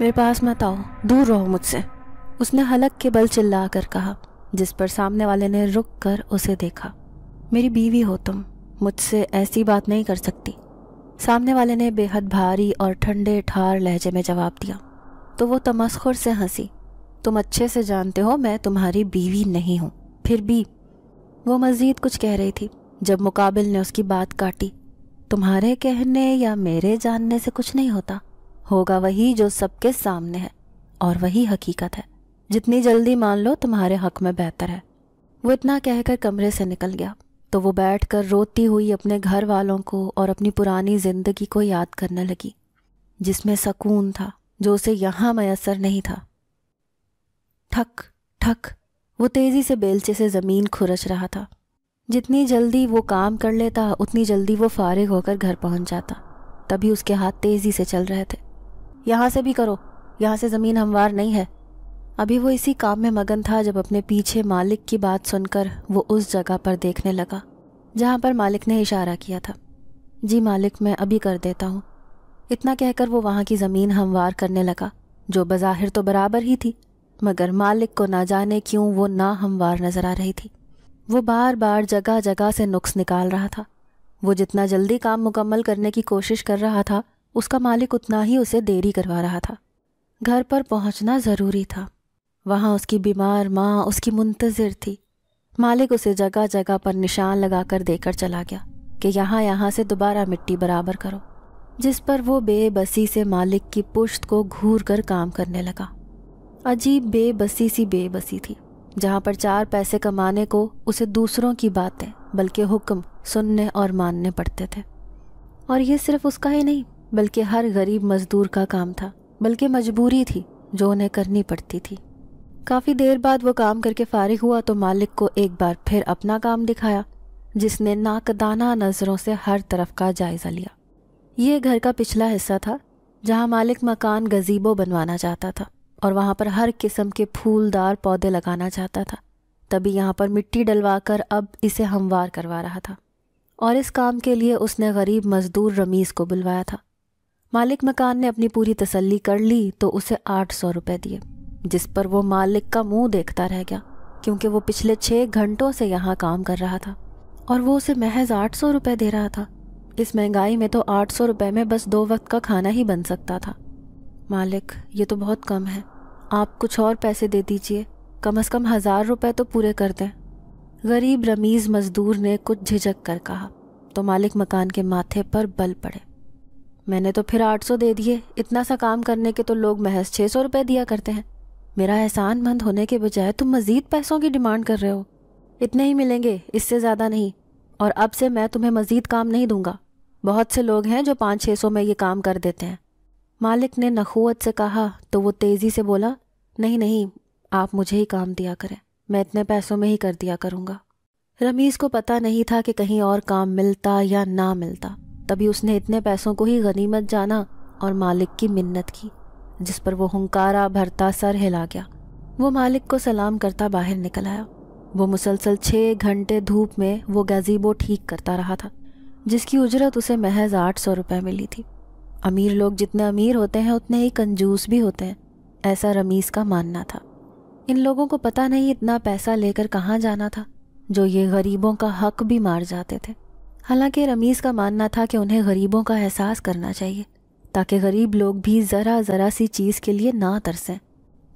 मेरे पास मत आओ दूर रहो मुझसे उसने हलक के बल चिल्ला कर कहा जिस पर सामने वाले ने रुक कर उसे देखा मेरी बीवी हो तुम मुझसे ऐसी बात नहीं कर सकती सामने वाले ने बेहद भारी और ठंडे ठार लहजे में जवाब दिया तो वो तमस्खुर से हंसी तुम अच्छे से जानते हो मैं तुम्हारी बीवी नहीं हूँ फिर भी वो मज़ीद कुछ कह रही थी जब मुकाबिल ने उसकी बात काटी तुम्हारे कहने या मेरे जानने से कुछ नहीं होता होगा वही जो सबके सामने है और वही हकीकत है जितनी जल्दी मान लो तुम्हारे हक में बेहतर है वो इतना कहकर कमरे से निकल गया तो वो बैठकर रोती हुई अपने घर वालों को और अपनी पुरानी ज़िंदगी को याद करने लगी जिसमें सकून था जो उसे यहाँ मयसर नहीं था ठक ठक वो तेज़ी से बेलचे से ज़मीन खुरच रहा था जितनी जल्दी वो काम कर लेता उतनी जल्दी वो फारिग होकर घर पहुंच जाता तभी उसके हाथ तेज़ी से चल रहे थे यहाँ से भी करो यहाँ से ज़मीन हमवार नहीं है अभी वो इसी काम में मगन था जब अपने पीछे मालिक की बात सुनकर वो उस जगह पर देखने लगा जहाँ पर मालिक ने इशारा किया था जी मालिक मैं अभी कर देता हूँ इतना कहकर वो वहाँ की ज़मीन हमवार करने लगा जो बज़ाहिर तो बराबर ही थी मगर मालिक को ना जाने क्यों वो ना हमवार नज़र आ रही थी वो बार बार जगह जगह से नुक्स निकाल रहा था वो जितना जल्दी काम मुकम्मल करने की कोशिश कर रहा था उसका मालिक उतना ही उसे देरी करवा रहा था घर पर पहुंचना ज़रूरी था वहाँ उसकी बीमार माँ उसकी मुंतज़र थी मालिक उसे जगह जगह पर निशान लगाकर देकर चला गया कि यहाँ यहाँ से दोबारा मिट्टी बराबर करो जिस पर वो बेबसी से मालिक की पुश्त को घूर कर काम करने लगा अजीब बेबसी सी बेबसी थी जहाँ पर चार पैसे कमाने को उसे दूसरों की बातें बल्कि हुक्म सुनने और मानने पड़ते थे और ये सिर्फ उसका ही नहीं बल्कि हर गरीब मजदूर का काम था बल्कि मजबूरी थी जो उन्हें करनी पड़ती थी काफ़ी देर बाद वो काम करके फारिग हुआ तो मालिक को एक बार फिर अपना काम दिखाया जिसने नाकदाना नज़रों से हर तरफ का जायज़ा लिया ये घर का पिछला हिस्सा था जहाँ मालिक मकान गजीबो बनवाना चाहता था और वहाँ पर हर किस्म के फूलदार पौधे लगाना चाहता था तभी यहाँ पर मिट्टी डलवा कर अब इसे हमवार करवा रहा था और इस काम के लिए उसने गरीब मजदूर रमीज़ को बुलवाया था मालिक मकान ने अपनी पूरी तसल्ली कर ली तो उसे आठ सौ रुपये दिए जिस पर वो मालिक का मुंह देखता रह गया क्योंकि वो पिछले छः घंटों से यहाँ काम कर रहा था और वो उसे महज आठ सौ रुपये दे रहा था इस महंगाई में तो आठ सौ रुपये में बस दो वक्त का खाना ही बन सकता था मालिक ये तो बहुत कम है आप कुछ और पैसे दे दीजिए कम अज़ कम हज़ार रुपये तो पूरे कर दें गरीब रमीज़ मज़दूर ने कुछ झिझक कर कहा तो मालिक मकान के माथे पर बल पड़े मैंने तो फिर आठ सौ दे दिए इतना सा काम करने के तो लोग महज छः सौ रुपये दिया करते हैं मेरा एहसान मंद होने के बजाय तुम मज़ीद पैसों की डिमांड कर रहे हो इतने ही मिलेंगे इससे ज़्यादा नहीं और अब से मैं तुम्हें मज़ीद काम नहीं दूंगा बहुत से लोग हैं जो पाँच छः सौ में ये काम कर देते हैं मालिक ने नखूत से कहा तो वो तेज़ी से बोला नहीं नहीं आप मुझे ही काम दिया करें मैं इतने पैसों में ही कर दिया करूँगा रमीज़ को पता नहीं था कि कहीं और काम मिलता या ना मिलता तभी उसने इतने पैसों को ही गनीमत जाना और मालिक की मिन्नत की जिस पर वो हंकारा भरता सर हिला गया वो मालिक को सलाम करता बाहर निकल आया वो मुसलसल छः घंटे धूप में वो गजीबो ठीक करता रहा था जिसकी उजरत उसे महज आठ सौ रुपये मिली थी अमीर लोग जितने अमीर होते हैं उतने ही कंजूस भी होते हैं ऐसा रमीज़ का मानना था इन लोगों को पता नहीं इतना पैसा लेकर कहाँ जाना था जो ये गरीबों का हक भी मार जाते थे हालांकि रमीज़ का मानना था कि उन्हें गरीबों का एहसास करना चाहिए ताकि गरीब लोग भी ज़रा ज़रा सी चीज़ के लिए ना तरसें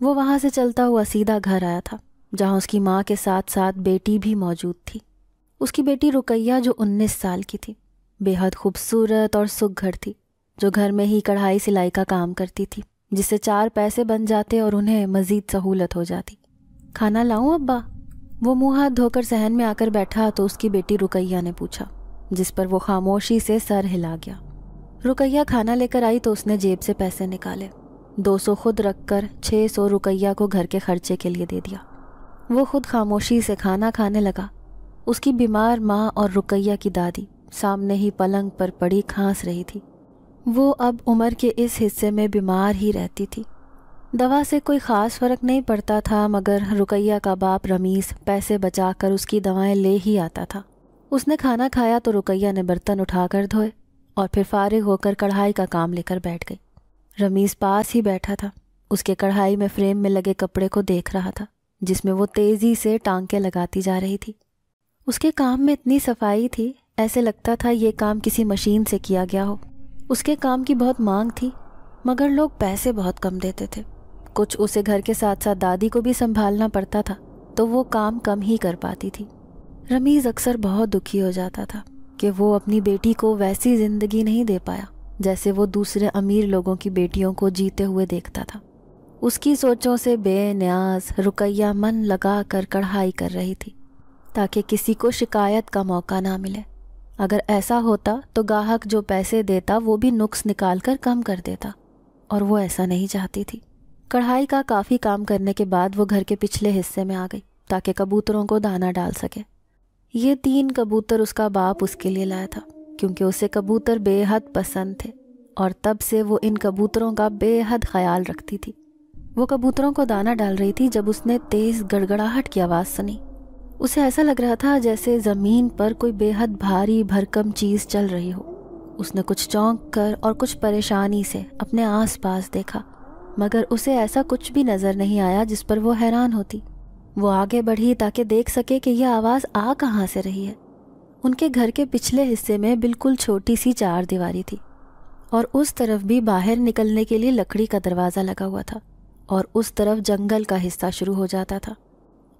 वो वहाँ से चलता हुआ सीधा घर आया था जहाँ उसकी माँ के साथ साथ बेटी भी मौजूद थी उसकी बेटी रुकैया जो उन्नीस साल की थी बेहद खूबसूरत और सुघर थी जो घर में ही कढ़ाई सिलाई का काम करती थी जिससे चार पैसे बन जाते और उन्हें मज़ीद सहूलत हो जाती खाना लाऊं अब्बा वो मुँह हाथ धोकर सहन में आकर बैठा तो उसकी बेटी रुकैया ने पूछा जिस पर वो खामोशी से सर हिला गया रुकैया खाना लेकर आई तो उसने जेब से पैसे निकाले 200 खुद रखकर 600 रुकैया को घर के खर्चे के लिए दे दिया वो खुद खामोशी से खाना खाने लगा उसकी बीमार माँ और रुकैया की दादी सामने ही पलंग पर पड़ी खांस रही थी वो अब उम्र के इस हिस्से में बीमार ही रहती थी दवा से कोई ख़ास फ़र्क नहीं पड़ता था मगर रुकैया का बाप रमीस पैसे बचाकर उसकी दवाएं ले ही आता था उसने खाना खाया तो रुकैया ने बर्तन उठाकर धोए और फिर फारिग होकर कढ़ाई का काम लेकर बैठ गई रमीज़ पास ही बैठा था उसके कढ़ाई में फ्रेम में लगे कपड़े को देख रहा था जिसमें वो तेज़ी से टांके लगाती जा रही थी उसके काम में इतनी सफाई थी ऐसे लगता था ये काम किसी मशीन से किया गया हो उसके काम की बहुत मांग थी मगर लोग पैसे बहुत कम देते थे कुछ उसे घर के साथ साथ दादी को भी संभालना पड़ता था तो वो काम कम ही कर पाती थी रमीज़ अक्सर बहुत दुखी हो जाता था कि वो अपनी बेटी को वैसी ज़िंदगी नहीं दे पाया जैसे वो दूसरे अमीर लोगों की बेटियों को जीते हुए देखता था उसकी सोचों से बेन्याज रुकैया मन लगा कर कढ़ाई कर रही थी ताकि किसी को शिकायत का मौका ना मिले अगर ऐसा होता तो गाहक जो पैसे देता वो भी नुक्स निकाल कर कम कर देता और वो ऐसा नहीं चाहती थी कढ़ाई का काफ़ी काम करने के बाद वो घर के पिछले हिस्से में आ गई ताकि कबूतरों को दाना डाल सके ये तीन कबूतर उसका बाप उसके लिए लाया था क्योंकि उसे कबूतर बेहद पसंद थे और तब से वो इन कबूतरों का बेहद ख्याल रखती थी वो कबूतरों को दाना डाल रही थी जब उसने तेज गड़गड़ाहट की आवाज़ सुनी उसे ऐसा लग रहा था जैसे ज़मीन पर कोई बेहद भारी भरकम चीज़ चल रही हो उसने कुछ चौंक कर और कुछ परेशानी से अपने आस पास देखा मगर उसे ऐसा कुछ भी नज़र नहीं आया जिस पर वो हैरान होती वो आगे बढ़ी ताकि देख सके कि यह आवाज़ आ कहाँ से रही है उनके घर के पिछले हिस्से में बिल्कुल छोटी सी चार दीवारी थी और उस तरफ भी बाहर निकलने के लिए लकड़ी का दरवाज़ा लगा हुआ था और उस तरफ जंगल का हिस्सा शुरू हो जाता था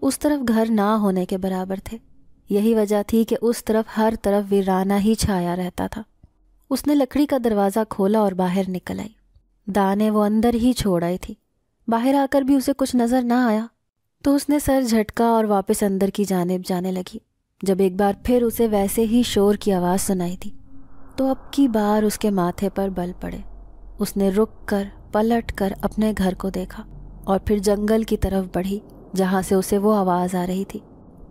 उस तरफ घर ना होने के बराबर थे यही वजह थी कि उस तरफ हर तरफ वीराना ही छाया रहता था उसने लकड़ी का दरवाज़ा खोला और बाहर निकल आई दाने वो अंदर ही छोड़ आई थी बाहर आकर भी उसे कुछ नज़र ना आया तो उसने सर झटका और वापस अंदर की जानेब जाने लगी जब एक बार फिर उसे वैसे ही शोर की आवाज़ सुनाई दी तो अब की बार उसके माथे पर बल पड़े उसने रुक कर पलट कर अपने घर को देखा और फिर जंगल की तरफ बढ़ी जहाँ से उसे वो आवाज़ आ रही थी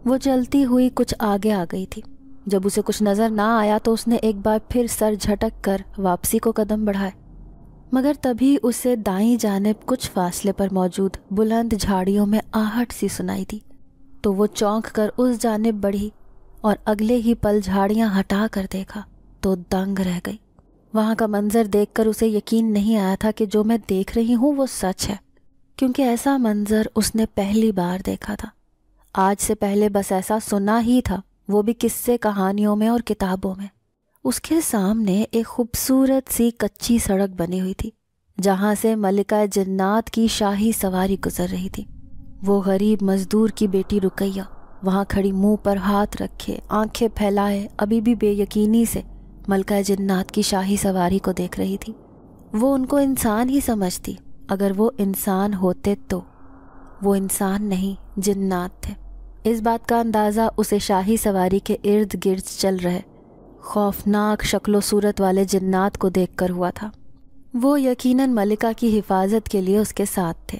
वो चलती हुई कुछ आगे आ गई थी जब उसे कुछ नज़र ना आया तो उसने एक बार फिर सर झटक कर वापसी को कदम बढ़ाए मगर तभी उसे दाई जानब कुछ फासले पर मौजूद बुलंद झाड़ियों में आहट सी सुनाई दी तो वो चौंक कर उस जानब बढ़ी और अगले ही पल झाड़ियां हटा कर देखा तो दंग रह गई वहाँ का मंजर देखकर उसे यकीन नहीं आया था कि जो मैं देख रही हूँ वो सच है क्योंकि ऐसा मंजर उसने पहली बार देखा था आज से पहले बस ऐसा सुना ही था वो भी किस्से कहानियों में और किताबों में उसके सामने एक खूबसूरत सी कच्ची सड़क बनी हुई थी जहाँ से मलिका जन्नात की शाही सवारी गुजर रही थी वो गरीब मजदूर की बेटी रुकैया वहाँ खड़ी मुंह पर हाथ रखे आंखें फैलाए अभी भी बेयकीनी से मलका जन्नात की शाही सवारी को देख रही थी वो उनको इंसान ही समझती अगर वो इंसान होते तो वो इंसान नहीं जिन्नात थे इस बात का अंदाज़ा उसे शाही सवारी के इर्द गिर्द चल रहे खौफनाक शक्लो सूरत वाले जन्नात को देखकर हुआ था वो यकीनन मलिका की हिफाजत के लिए उसके साथ थे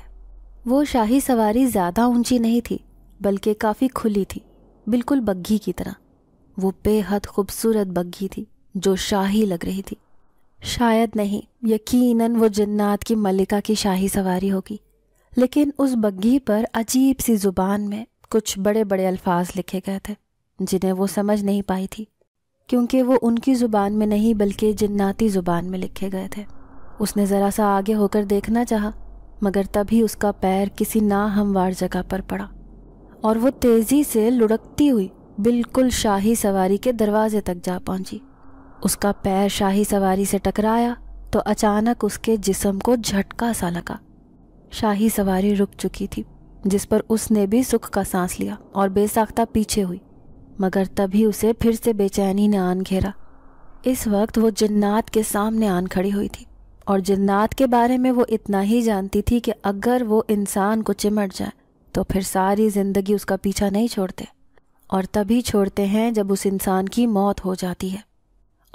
वो शाही सवारी ज़्यादा ऊंची नहीं थी बल्कि काफ़ी खुली थी बिल्कुल बग्घी की तरह वो बेहद खूबसूरत बग्घी थी जो शाही लग रही थी शायद नहीं यकीनन वो जन्नात की मलिका की शाही सवारी होगी लेकिन उस बग्घी पर अजीब सी ज़ुबान में कुछ बड़े बड़े अल्फाज लिखे गए थे जिन्हें वो समझ नहीं पाई थी क्योंकि वो उनकी ज़ुबान में नहीं बल्कि जन्नाती ज़ुबान में लिखे गए थे उसने ज़रा सा आगे होकर देखना चाहा मगर तभी उसका पैर किसी नाहमवार जगह पर पड़ा और वो तेज़ी से लुढ़कती हुई बिल्कुल शाही सवारी के दरवाजे तक जा पहुंची उसका पैर शाही सवारी से टकराया तो अचानक उसके जिसम को झटका सा लगा शाही सवारी रुक चुकी थी जिस पर उसने भी सुख का सांस लिया और बेसाख्ता पीछे हुई मगर तभी उसे फिर से बेचैनी ने आन घेरा इस वक्त वो जन्नात के सामने आन खड़ी हुई थी और जन्नात के बारे में वो इतना ही जानती थी कि अगर वो इंसान को चिमट जाए तो फिर सारी ज़िंदगी उसका पीछा नहीं छोड़ते और तभी छोड़ते हैं जब उस इंसान की मौत हो जाती है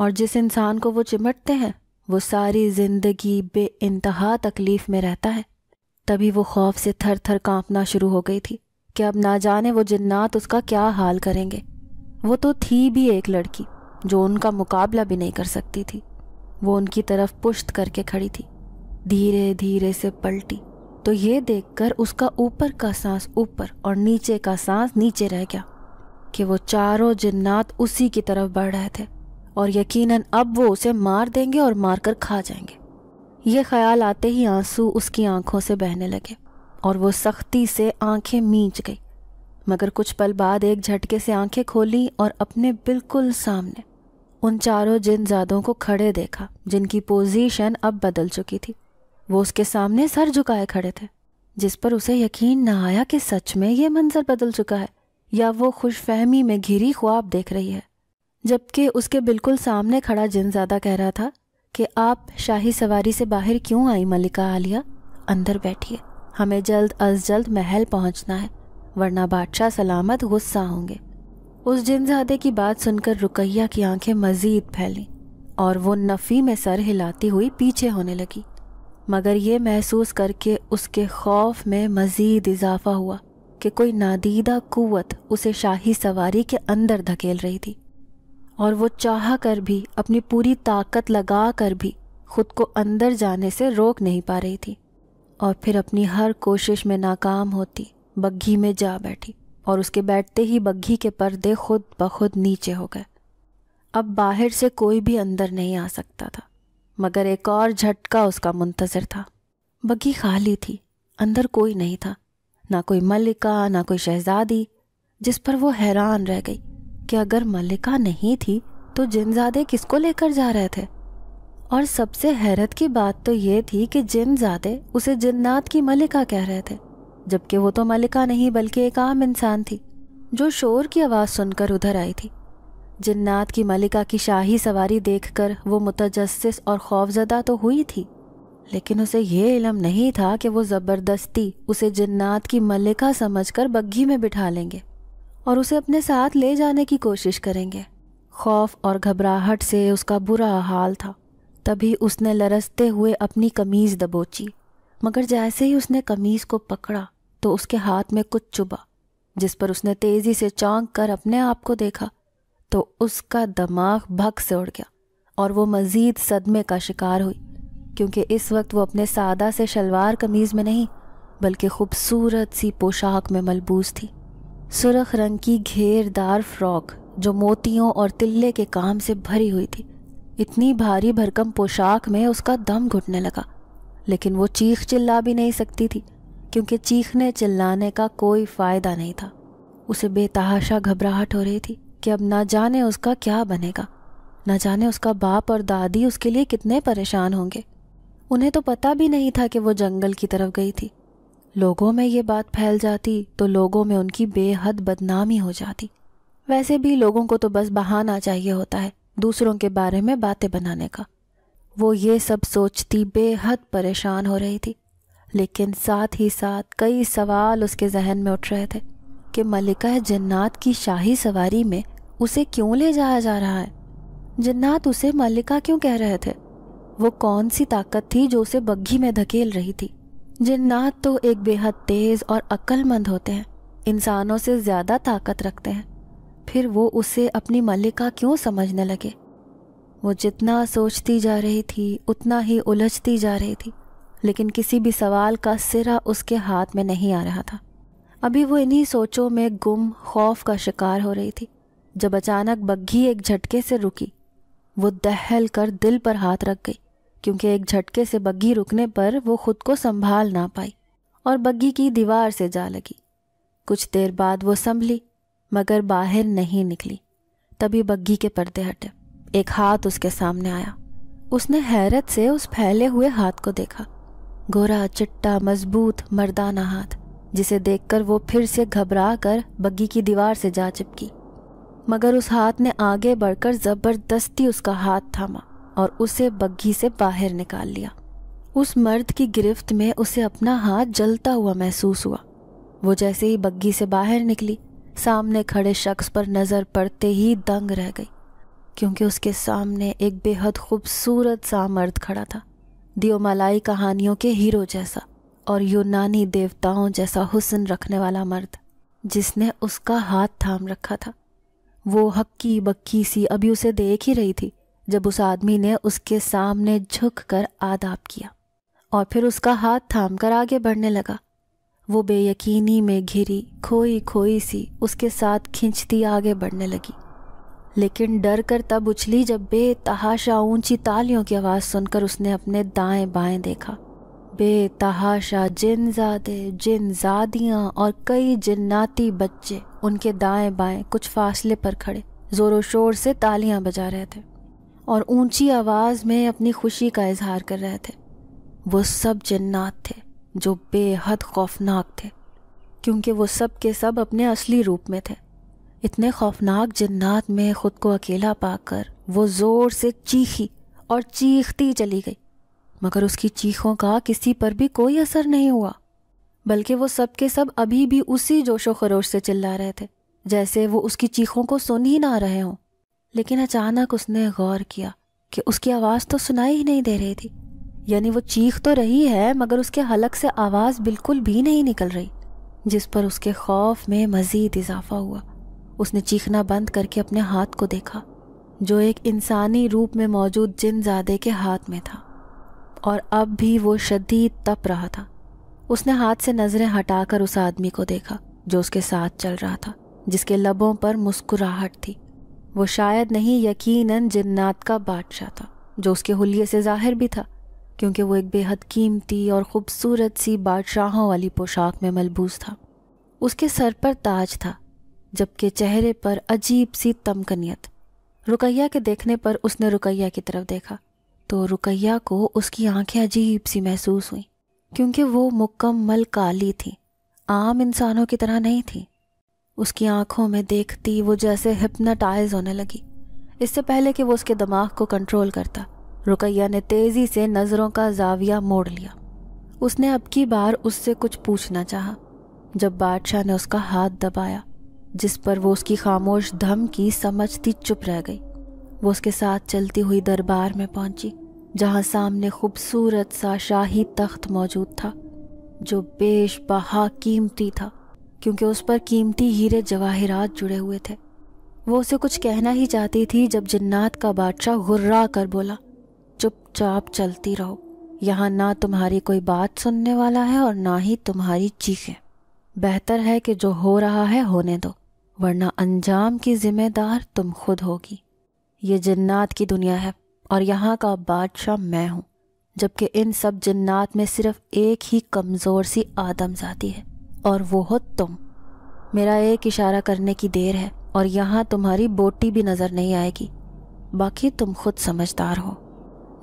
और जिस इंसान को वो चिमटते हैं वो सारी ज़िंदगी बे इंतहा तकलीफ़ में रहता है तभी वो खौफ से थर थर काँपना शुरू हो गई थी कि अब ना जाने वो जन्नात उसका क्या हाल करेंगे वो तो थी भी एक लड़की जो उनका मुकाबला भी नहीं कर सकती थी वो उनकी तरफ पुश्त करके खड़ी थी धीरे धीरे से पलटी तो ये देखकर उसका ऊपर का सांस ऊपर और नीचे का सांस नीचे रह गया कि वो चारों जिन्नात उसी की तरफ बढ़ रहे थे और यकीनन अब वो उसे मार देंगे और मारकर खा जाएंगे ये ख्याल आते ही आंसू उसकी आंखों से बहने लगे और वो सख्ती से आंखें मींच गई मगर कुछ पल बाद एक झटके से आंखें खोली और अपने बिल्कुल सामने उन चारों जिन जादों को खड़े देखा जिनकी पोजीशन अब बदल चुकी थी वो उसके सामने सर झुकाए खड़े थे जिस पर उसे यकीन न आया कि सच में ये मंजर बदल चुका है या वो खुशफहमी में घिरी ख्वाब देख रही है जबकि उसके बिल्कुल सामने खड़ा जिनजादा कह रहा था कि आप शाही सवारी से बाहर क्यों आई मलिका आलिया अंदर बैठिए हमें जल्द अज जल्द महल पहुंचना है वरना बादशाह सलामत गुस्सा होंगे उस जिनजादे की बात सुनकर रुकैया की आंखें मज़ीद फैली और वो नफ़ी में सर हिलाती हुई पीछे होने लगी मगर ये महसूस करके उसके खौफ में मज़ीद इजाफा हुआ कि कोई नादीदा कुवत उसे शाही सवारी के अंदर धकेल रही थी और वो चाह कर भी अपनी पूरी ताकत लगा कर भी खुद को अंदर जाने से रोक नहीं पा रही थी और फिर अपनी हर कोशिश में नाकाम होती बग्घी में जा बैठी और उसके बैठते ही बग्घी के पर्दे खुद ब खुद नीचे हो गए अब बाहर से कोई भी अंदर नहीं आ सकता था मगर एक और झटका उसका मुंतज़र था बग्घी खाली थी अंदर कोई नहीं था ना कोई मल्लिका ना कोई शहजादी जिस पर वो हैरान रह गई कि अगर मल्लिका नहीं थी तो जिनजादे किसको लेकर जा रहे थे और सबसे हैरत की बात तो ये थी कि जिनजादे उसे जिन्नात की मलिका कह रहे थे जबकि वो तो मलिका नहीं बल्कि एक आम इंसान थी जो शोर की आवाज़ सुनकर उधर आई थी जिन्नात की मलिका की शाही सवारी देखकर वो मुतजस और खौफजदा तो हुई थी लेकिन उसे यह इलम नहीं था कि वो ज़बरदस्ती उसे जिन्नात की मलिका समझकर बग्घी में बिठा लेंगे और उसे अपने साथ ले जाने की कोशिश करेंगे खौफ और घबराहट से उसका बुरा हाल था तभी उसने लरसते हुए अपनी कमीज़ दबोची मगर जैसे ही उसने कमीज़ को पकड़ा तो उसके हाथ में कुछ चुभा जिस पर उसने तेजी से चौंक कर अपने आप को देखा तो उसका दिमाग भग से उड़ गया और वो मज़ीद सदमे का शिकार हुई क्योंकि इस वक्त वो अपने सादा से शलवार कमीज़ में नहीं बल्कि खूबसूरत सी पोशाक में मलबूस थी सुरख रंग की घेरदार फ्रॉक जो मोतियों और तिल्ले के काम से भरी हुई थी इतनी भारी भरकम पोशाक में उसका दम घुटने लगा लेकिन वो चीख चिल्ला भी नहीं सकती थी क्योंकि चीखने चिल्लाने का कोई फ़ायदा नहीं था उसे बेतहाशा घबराहट हो रही थी कि अब ना जाने उसका क्या बनेगा ना जाने उसका बाप और दादी उसके लिए कितने परेशान होंगे उन्हें तो पता भी नहीं था कि वो जंगल की तरफ गई थी लोगों में ये बात फैल जाती तो लोगों में उनकी बेहद बदनामी हो जाती वैसे भी लोगों को तो बस बहाना चाहिए होता है दूसरों के बारे में बातें बनाने का वो ये सब सोचती बेहद परेशान हो रही थी लेकिन साथ ही साथ कई सवाल उसके जहन में उठ रहे थे कि मलिका जन्नात की शाही सवारी में उसे क्यों ले जाया जा रहा है जन्नात उसे मलिका क्यों कह रहे थे वो कौन सी ताकत थी जो उसे बग्घी में धकेल रही थी जिन्नात तो एक बेहद तेज और अक्लमंद होते हैं इंसानों से ज्यादा ताकत रखते हैं फिर वो उसे अपनी मलिका क्यों समझने लगे वो जितना सोचती जा रही थी उतना ही उलझती जा रही थी लेकिन किसी भी सवाल का सिरा उसके हाथ में नहीं आ रहा था अभी वो इन्हीं सोचों में गुम खौफ का शिकार हो रही थी जब अचानक बग्घी एक झटके से रुकी वो दहल कर दिल पर हाथ रख गई क्योंकि एक झटके से बग्घी रुकने पर वो खुद को संभाल ना पाई और बग्घी की दीवार से जा लगी कुछ देर बाद वो संभली मगर बाहर नहीं निकली तभी बग्घी के पर्दे हटे एक हाथ उसके सामने आया उसने हैरत से उस फैले हुए हाथ को देखा गोरा चिट्टा मजबूत मर्दाना हाथ जिसे देखकर वो फिर से घबरा कर बग्गी की दीवार से जा चिपकी मगर उस हाथ ने आगे बढ़कर जबरदस्ती उसका हाथ थामा और उसे बग्घी से बाहर निकाल लिया उस मर्द की गिरफ्त में उसे अपना हाथ जलता हुआ महसूस हुआ वो जैसे ही बग्घी से बाहर निकली सामने खड़े शख्स पर नज़र पड़ते ही दंग रह गई क्योंकि उसके सामने एक बेहद खूबसूरत सा मर्द खड़ा था दियोमलाई कहानियों के हीरो जैसा और यूनानी देवताओं जैसा हुसन रखने वाला मर्द जिसने उसका हाथ थाम रखा था वो हक्की बक्की सी अभी उसे देख ही रही थी जब उस आदमी ने उसके सामने झुक कर आदाब किया और फिर उसका हाथ थाम कर आगे बढ़ने लगा वो बेयकीनी में घिरी खोई खोई सी उसके साथ खींचती आगे बढ़ने लगी लेकिन डर कर तब उछली जब बेतहाशा ऊंची तालियों की आवाज़ सुनकर उसने अपने दाएं बाएं देखा बेतहाशा जिनजादे जिनजादियाँ और कई जिन्नाती बच्चे उनके दाएं बाएं कुछ फासले पर खड़े ज़ोरों शोर से तालियां बजा रहे थे और ऊंची आवाज़ में अपनी खुशी का इजहार कर रहे थे वो सब जन्नात थे जो बेहद खौफनाक थे क्योंकि वो सब के सब अपने असली रूप में थे इतने खौफनाक जन्नात में ख़ुद को अकेला पाकर वो ज़ोर से चीखी और चीखती चली गई मगर उसकी चीखों का किसी पर भी कोई असर नहीं हुआ बल्कि वो सब के सब अभी भी उसी जोशो खरोश से चिल्ला रहे थे जैसे वो उसकी चीखों को सुन ही ना रहे हों लेकिन अचानक उसने गौर किया कि उसकी आवाज़ तो सुनाई ही नहीं दे रही थी यानी वो चीख तो रही है मगर उसके हलक से आवाज़ बिल्कुल भी नहीं निकल रही जिस पर उसके खौफ में मज़ीद इजाफा हुआ उसने चीखना बंद करके अपने हाथ को देखा जो एक इंसानी रूप में मौजूद जिन जादे के हाथ में था और अब भी वो शदीद तप रहा था उसने हाथ से नज़रें हटाकर उस आदमी को देखा जो उसके साथ चल रहा था जिसके लबों पर मुस्कुराहट थी वो शायद नहीं यकीनन जन्नात का बादशाह था जो उसके हुलिये से जाहिर भी था क्योंकि वो एक बेहद कीमती और ख़ूबसूरत सी बादशाहों वाली पोशाक में मलबूस था उसके सर पर ताज था जबकि चेहरे पर अजीब सी तमकनियत रुकैया के देखने पर उसने रुकैया की तरफ देखा तो रुकैया को उसकी आंखें अजीब सी महसूस हुई क्योंकि वो मुकम्मल काली थी आम इंसानों की तरह नहीं थी उसकी आंखों में देखती वो जैसे हिप्नाटाइज होने लगी इससे पहले कि वो उसके दिमाग को कंट्रोल करता रुकैया ने तेज़ी से नज़रों का जाविया मोड़ लिया उसने अब की बार उससे कुछ पूछना चाहा जब बादशाह ने उसका हाथ दबाया जिस पर वो उसकी खामोश धम की समझती चुप रह गई वो उसके साथ चलती हुई दरबार में पहुंची जहां सामने खूबसूरत सा शाही तख्त मौजूद था जो बेश बहा कीमती था क्योंकि उस पर कीमती हीरे जवाहरात जुड़े हुए थे वो उसे कुछ कहना ही चाहती थी जब जिन्नात का बादशाह हुर्रा कर बोला चुपचाप चलती रहो यहाँ ना तुम्हारी कोई बात सुनने वाला है और ना ही तुम्हारी चीखें बेहतर है कि जो हो रहा है होने दो वरना अंजाम की ज़िम्मेदार तुम खुद होगी ये जन्नात की दुनिया है और यहाँ का बादशाह मैं हूँ जबकि इन सब जन्नात में सिर्फ एक ही कमज़ोर सी आदम जाती है और वो हो तुम मेरा एक इशारा करने की देर है और यहाँ तुम्हारी बोटी भी नज़र नहीं आएगी बाकी तुम खुद समझदार हो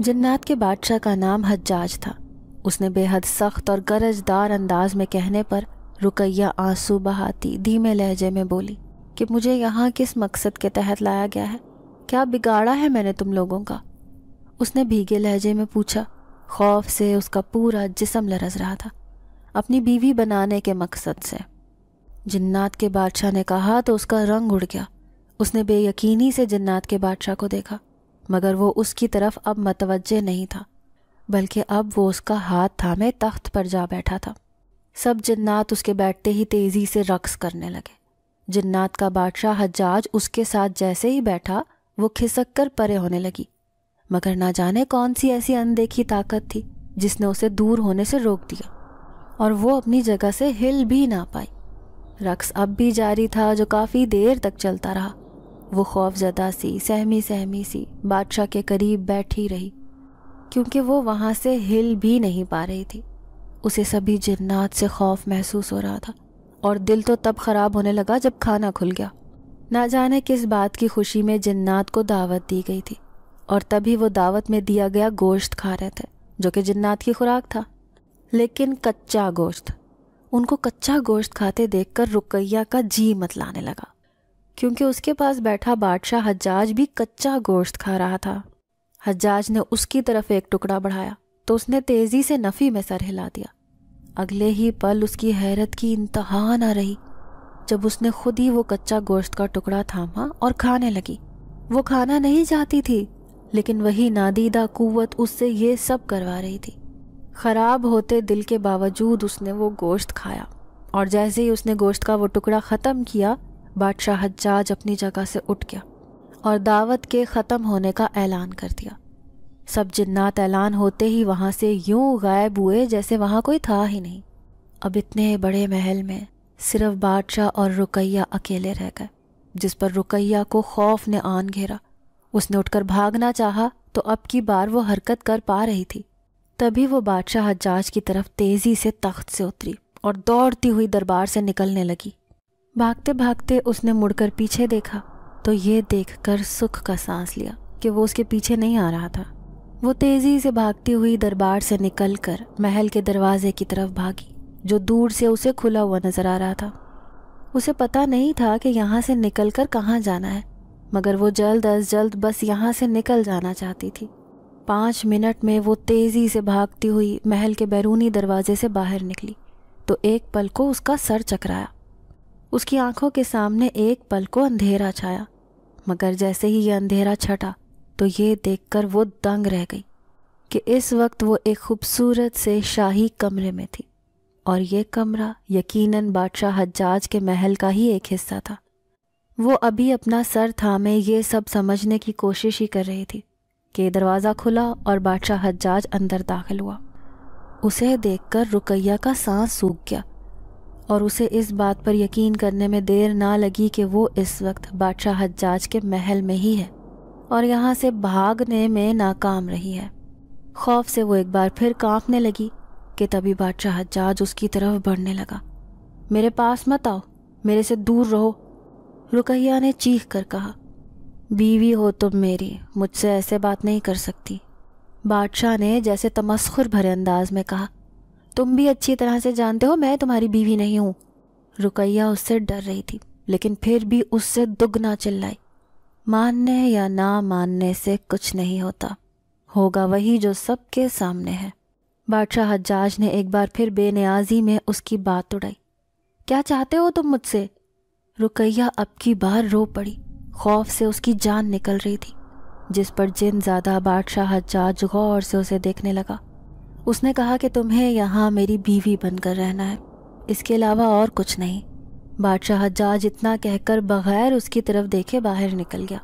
जन्नात के बादशाह का नाम हज्जाज था उसने बेहद सख्त और गरजदार अंदाज में कहने पर रुकैया आंसू बहाती धीमे लहजे में बोली कि मुझे यहाँ किस मकसद के तहत लाया गया है क्या बिगाड़ा है मैंने तुम लोगों का उसने भीगे लहजे में पूछा खौफ से उसका पूरा जिसम लरस रहा था अपनी बीवी बनाने के मकसद से जन्नात के बादशाह ने कहा तो उसका रंग उड़ गया उसने बेयकीनी से जन्नात के बादशाह को देखा मगर वो उसकी तरफ अब मतवजह नहीं था बल्कि अब वो उसका हाथ थामे तख्त पर जा बैठा था सब जन्नात उसके बैठते ही तेज़ी से रक्स करने लगे जन्नात का बादशाह हजाज उसके साथ जैसे ही बैठा वो खिसक कर परे होने लगी मगर ना जाने कौन सी ऐसी अनदेखी ताकत थी जिसने उसे दूर होने से रोक दिया और वो अपनी जगह से हिल भी ना पाई रक्स अब भी जारी था जो काफ़ी देर तक चलता रहा वो खौफजदा सी सहमी सहमी सी बादशाह के करीब बैठी रही क्योंकि वो वहाँ से हिल भी नहीं पा रही थी उसे सभी जिन्नात से खौफ महसूस हो रहा था और दिल तो तब ख़राब होने लगा जब खाना खुल गया ना जाने किस बात की खुशी में जिन्नात को दावत दी गई थी और तभी वो दावत में दिया गया गोश्त खा रहे थे जो कि जिन्नात की खुराक था लेकिन कच्चा गोश्त उनको कच्चा गोश्त खाते देखकर रुकैया का जी मत लाने लगा क्योंकि उसके पास बैठा बादशाह हजाज भी कच्चा गोश्त खा रहा था हजाज ने उसकी तरफ एक टुकड़ा बढ़ाया तो उसने तेजी से नफ़ी में सर हिला दिया अगले ही पल उसकी हैरत की इंतहा ना रही जब उसने खुद ही वो कच्चा गोश्त का टुकड़ा थामा और खाने लगी वो खाना नहीं चाहती थी लेकिन वही नादीदा कुत उससे ये सब करवा रही थी ख़राब होते दिल के बावजूद उसने वो गोश्त खाया और जैसे ही उसने गोश्त का वो टुकड़ा ख़त्म किया बादशाह हज्जाज अपनी जगह से उठ गया और दावत के ख़त्म होने का ऐलान कर दिया सब जिन्नात ऐलान होते ही वहाँ से यूं गायब हुए जैसे वहाँ कोई था ही नहीं अब इतने बड़े महल में सिर्फ बादशाह और रुकैया अकेले रह गए जिस पर रुकैया को खौफ ने आन घेरा उसने उठकर भागना चाहा तो अब की बार वो हरकत कर पा रही थी तभी वो बादशाह हजाज की तरफ तेज़ी से तख्त से उतरी और दौड़ती हुई दरबार से निकलने लगी भागते भागते उसने मुड़कर पीछे देखा तो ये देखकर सुख का सांस लिया कि वो उसके पीछे नहीं आ रहा था वो तेजी से भागती हुई दरबार से निकलकर महल के दरवाजे की तरफ भागी जो दूर से उसे खुला हुआ नजर आ रहा था उसे पता नहीं था कि यहाँ से निकल कर कहाँ जाना है मगर वो जल्द अज जल्द बस यहाँ से निकल जाना चाहती थी पाँच मिनट में वो तेज़ी से भागती हुई महल के बैरूनी दरवाजे से बाहर निकली तो एक पल को उसका सर चकराया उसकी आंखों के सामने एक पल को अंधेरा छाया मगर जैसे ही यह अंधेरा छटा तो ये देखकर वो दंग रह गई कि इस वक्त वो एक खूबसूरत से शाही कमरे में थी और ये कमरा यकीनन बादशाह हज्जाज के महल का ही एक हिस्सा था वो अभी अपना सर थामे ये सब समझने की कोशिश ही कर रही थी कि दरवाज़ा खुला और बादशाह हज्जाज अंदर दाखिल हुआ उसे देखकर रुकैया का सांस सूख गया और उसे इस बात पर यकीन करने में देर ना लगी कि वो इस वक्त बादशाह हज्जाज के महल में ही है और यहाँ से भागने में नाकाम रही है खौफ से वो एक बार फिर कांपने लगी कि तभी बादशाह जाज उसकी तरफ बढ़ने लगा मेरे पास मत आओ मेरे से दूर रहो रुकैया ने चीख कर कहा बीवी हो तुम मेरी मुझसे ऐसे बात नहीं कर सकती बादशाह ने जैसे तमस्खुर भरे अंदाज में कहा तुम भी अच्छी तरह से जानते हो मैं तुम्हारी बीवी नहीं हूँ रुकैया उससे डर रही थी लेकिन फिर भी उससे दुगना चिल्लाई मानने या ना मानने से कुछ नहीं होता होगा वही जो सबके सामने है बादशाह हजाज ने एक बार फिर बेनियाजी में उसकी बात उड़ाई क्या चाहते हो तुम मुझसे रुकैया अब की बार रो पड़ी खौफ से उसकी जान निकल रही थी जिस पर जिन ज़्यादा बादशाह हजाज गौर से उसे देखने लगा उसने कहा कि तुम्हें यहाँ मेरी बीवी बनकर रहना है इसके अलावा और कुछ नहीं बादशाह जाज इतना कहकर बगैर उसकी तरफ देखे बाहर निकल गया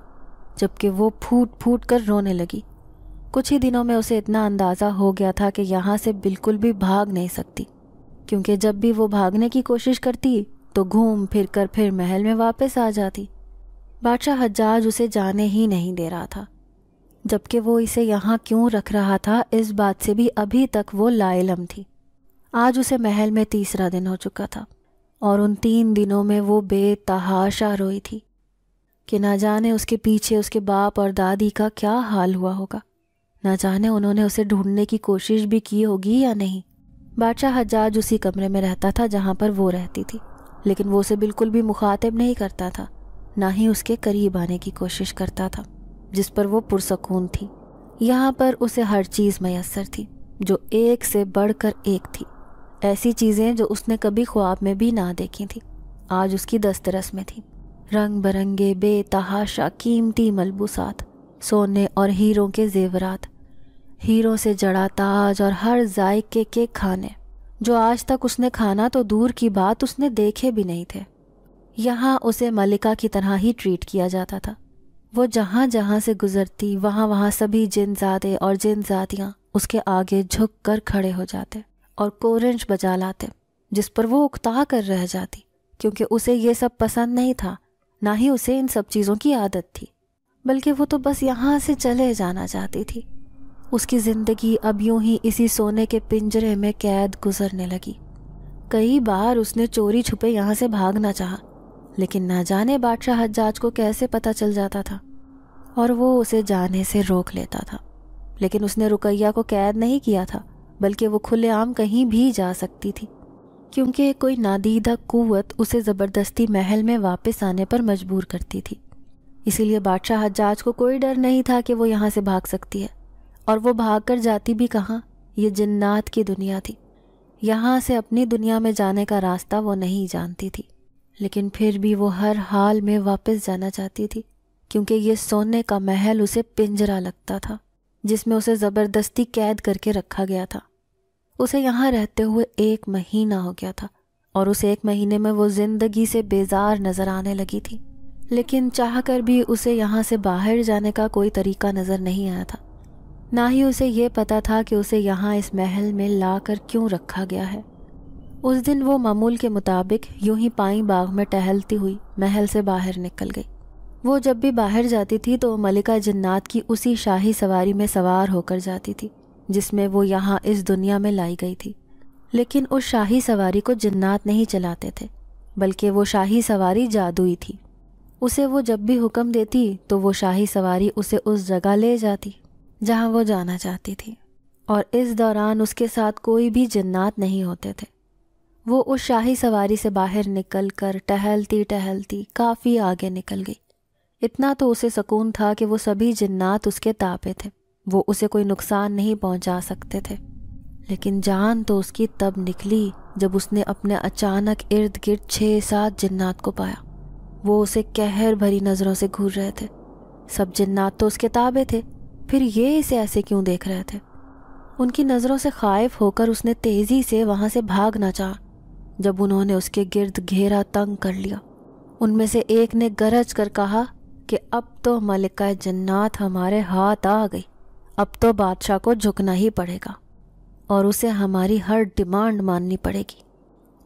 जबकि वो फूट फूट कर रोने लगी कुछ ही दिनों में उसे इतना अंदाज़ा हो गया था कि यहाँ से बिल्कुल भी भाग नहीं सकती क्योंकि जब भी वो भागने की कोशिश करती तो घूम फिर कर फिर महल में वापस आ जाती बादशाह हजाज उसे जाने ही नहीं दे रहा था जबकि वो इसे यहाँ क्यों रख रहा था इस बात से भी अभी तक वो लाइलम थी आज उसे महल में तीसरा दिन हो चुका था और उन तीन दिनों में वो बेतहाशा रोई थी कि ना जाने उसके पीछे उसके बाप और दादी का क्या हाल हुआ होगा ना जाने उन्होंने उसे ढूंढने की कोशिश भी की होगी या नहीं बादशाह हजाज उसी कमरे में रहता था जहाँ पर वो रहती थी लेकिन वो उसे बिल्कुल भी मुखातिब नहीं करता था ना ही उसके करीब आने की कोशिश करता था जिस पर वो पुरसकून थी यहाँ पर उसे हर चीज़ मैसर थी जो एक से बढ़कर एक थी ऐसी चीज़ें जो उसने कभी ख्वाब में भी ना देखी थी आज उसकी दस्तरस में थी रंग बरंगे बेतहाशा कीमती मलबूसात सोने और हीरों के जेवरात हीरों से जड़ा ताज और हर जायके के खाने जो आज तक उसने खाना तो दूर की बात उसने देखे भी नहीं थे यहाँ उसे मलिका की तरह ही ट्रीट किया जाता था वो जहाँ जहाँ से गुजरती वहाँ वहाँ सभी जिनजादे और जिनजातियाँ उसके आगे झुक कर खड़े हो जाते और कोरेंच बजा लाते जिस पर वो उकता कर रह जाती क्योंकि उसे ये सब पसंद नहीं था ना ही उसे इन सब चीज़ों की आदत थी बल्कि वो तो बस यहाँ से चले जाना चाहती थी उसकी ज़िंदगी अब यूं ही इसी सोने के पिंजरे में कैद गुजरने लगी कई बार उसने चोरी छुपे यहाँ से भागना चाहा लेकिन ना जाने बादशाह हजाज को कैसे पता चल जाता था और वो उसे जाने से रोक लेता था लेकिन उसने रुकैया को कैद नहीं किया था बल्कि वो खुलेआम कहीं भी जा सकती थी क्योंकि कोई नादीदा कुवत उसे ज़बरदस्ती महल में वापस आने पर मजबूर करती थी इसीलिए बादशाह हज्जाज को कोई डर नहीं था कि वो यहाँ से भाग सकती है और वो भाग कर जाती भी कहाँ ये जन्नात की दुनिया थी यहाँ से अपनी दुनिया में जाने का रास्ता वो नहीं जानती थी लेकिन फिर भी वो हर हाल में वापस जाना चाहती थी क्योंकि ये सोने का महल उसे पिंजरा लगता था जिसमें उसे ज़बरदस्ती कैद करके रखा गया था उसे यहाँ रहते हुए एक महीना हो गया था और उस एक महीने में वो जिंदगी से बेजार नजर आने लगी थी लेकिन चाह कर भी उसे यहाँ से बाहर जाने का कोई तरीका नज़र नहीं आया था ना ही उसे यह पता था कि उसे यहाँ इस महल में ला कर क्यों रखा गया है उस दिन वो मामूल के मुताबिक यूं ही पाई बाग में टहलती हुई महल से बाहर निकल गई वो जब भी बाहर जाती थी तो मलिका जन्नात की उसी शाही सवारी में सवार होकर जाती थी जिसमें वो यहाँ इस दुनिया में लाई गई थी लेकिन उस शाही सवारी को जन्नात नहीं चलाते थे बल्कि वो शाही सवारी जादुई थी उसे वो जब भी हुक्म देती तो वो शाही सवारी उसे उस जगह ले जाती जहाँ वो जाना चाहती थी और इस दौरान उसके साथ कोई भी जन्नात नहीं होते थे वो उस शाही सवारी से बाहर निकल कर टहलती टहलती काफ़ी आगे निकल गई इतना तो उसे सुकून था कि वो सभी जन्नात उसके तापे थे वो उसे कोई नुकसान नहीं पहुंचा सकते थे लेकिन जान तो उसकी तब निकली जब उसने अपने अचानक इर्द गिर्द छः सात जन्नात को पाया वो उसे कहर भरी नज़रों से घूर रहे थे सब जन्नात तो उसके ताबे थे फिर ये इसे ऐसे क्यों देख रहे थे उनकी नज़रों से खाइफ होकर उसने तेज़ी से वहाँ से भागना चाहा जब उन्होंने उसके गिर्द घेरा तंग कर लिया उनमें से एक ने गरज कर कहा कि अब तो मलिका जन्नात हमारे हाथ आ गई अब तो बादशाह को झुकना ही पड़ेगा और उसे हमारी हर डिमांड माननी पड़ेगी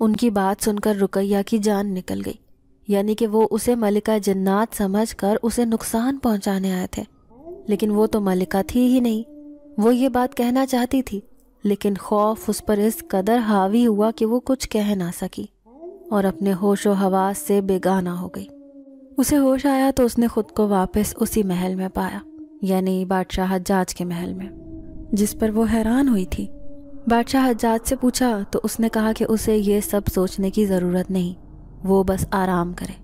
उनकी बात सुनकर रुकैया की जान निकल गई यानी कि वो उसे मलिका जन्नात समझकर उसे नुकसान पहुंचाने आए थे लेकिन वो तो मलिका थी ही नहीं वो ये बात कहना चाहती थी लेकिन खौफ उस पर इस कदर हावी हुआ कि वो कुछ कह ना सकी और अपने होश व हवास से बेगाना हो गई उसे होश आया तो उसने खुद को वापस उसी महल में पाया यानी बादशाह हज्जाज के महल में जिस पर वो हैरान हुई थी बादशाह हज्जाज से पूछा तो उसने कहा कि उसे ये सब सोचने की ज़रूरत नहीं वो बस आराम करे